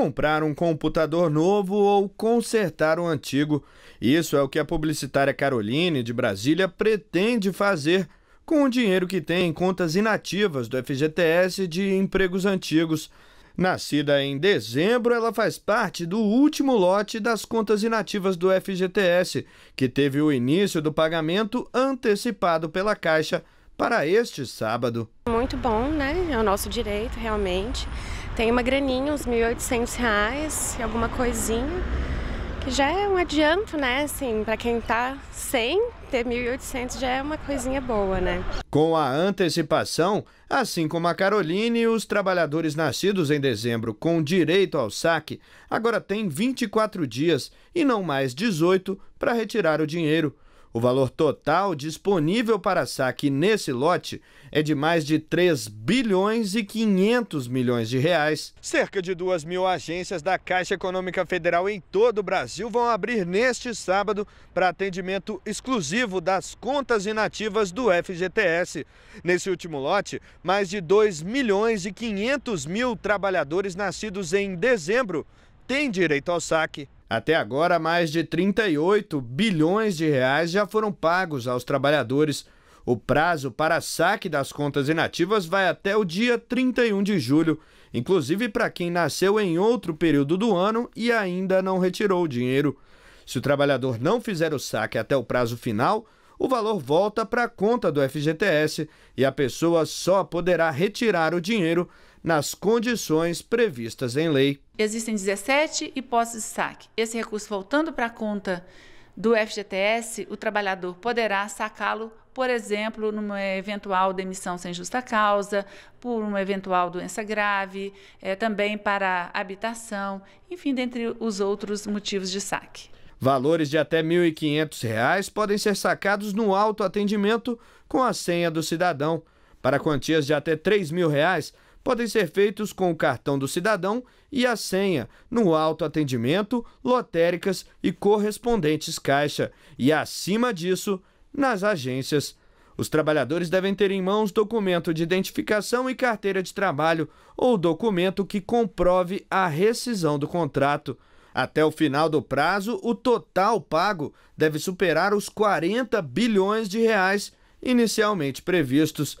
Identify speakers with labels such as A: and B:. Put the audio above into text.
A: comprar um computador novo ou consertar o um antigo. Isso é o que a publicitária Caroline, de Brasília, pretende fazer com o dinheiro que tem em contas inativas do FGTS de empregos antigos. Nascida em dezembro, ela faz parte do último lote das contas inativas do FGTS, que teve o início do pagamento antecipado pela Caixa para este sábado.
B: Muito bom, né? É o nosso direito, realmente. Tem uma graninha, uns 1.800 reais e alguma coisinha, que já é um adianto, né? Assim, para quem tá sem, ter 1.800 já é uma coisinha boa, né?
A: Com a antecipação, assim como a Caroline, os trabalhadores nascidos em dezembro com direito ao saque agora têm 24 dias e não mais 18 para retirar o dinheiro. O valor total disponível para saque nesse lote é de mais de 3 bilhões e 500 milhões de reais. Cerca de 2 mil agências da Caixa Econômica Federal em todo o Brasil vão abrir neste sábado para atendimento exclusivo das contas inativas do FGTS. Nesse último lote, mais de 2 milhões e 500 mil trabalhadores nascidos em dezembro têm direito ao saque. Até agora, mais de 38 bilhões de reais já foram pagos aos trabalhadores. O prazo para saque das contas inativas vai até o dia 31 de julho, inclusive para quem nasceu em outro período do ano e ainda não retirou o dinheiro. Se o trabalhador não fizer o saque até o prazo final, o valor volta para a conta do FGTS e a pessoa só poderá retirar o dinheiro nas condições previstas em lei.
C: Existem 17 hipóteses de saque. Esse recurso voltando para a conta do FGTS, o trabalhador poderá sacá-lo, por exemplo, numa eventual demissão sem justa causa, por uma eventual doença grave, é, também para habitação, enfim, dentre os outros motivos de saque.
A: Valores de até R$ 1.500 podem ser sacados no autoatendimento com a senha do cidadão. Para quantias de até R$ 3.000, podem ser feitos com o cartão do cidadão e a senha no autoatendimento, lotéricas e correspondentes caixa, e acima disso, nas agências. Os trabalhadores devem ter em mãos documento de identificação e carteira de trabalho ou documento que comprove a rescisão do contrato. Até o final do prazo, o total pago deve superar os 40 bilhões de reais inicialmente previstos.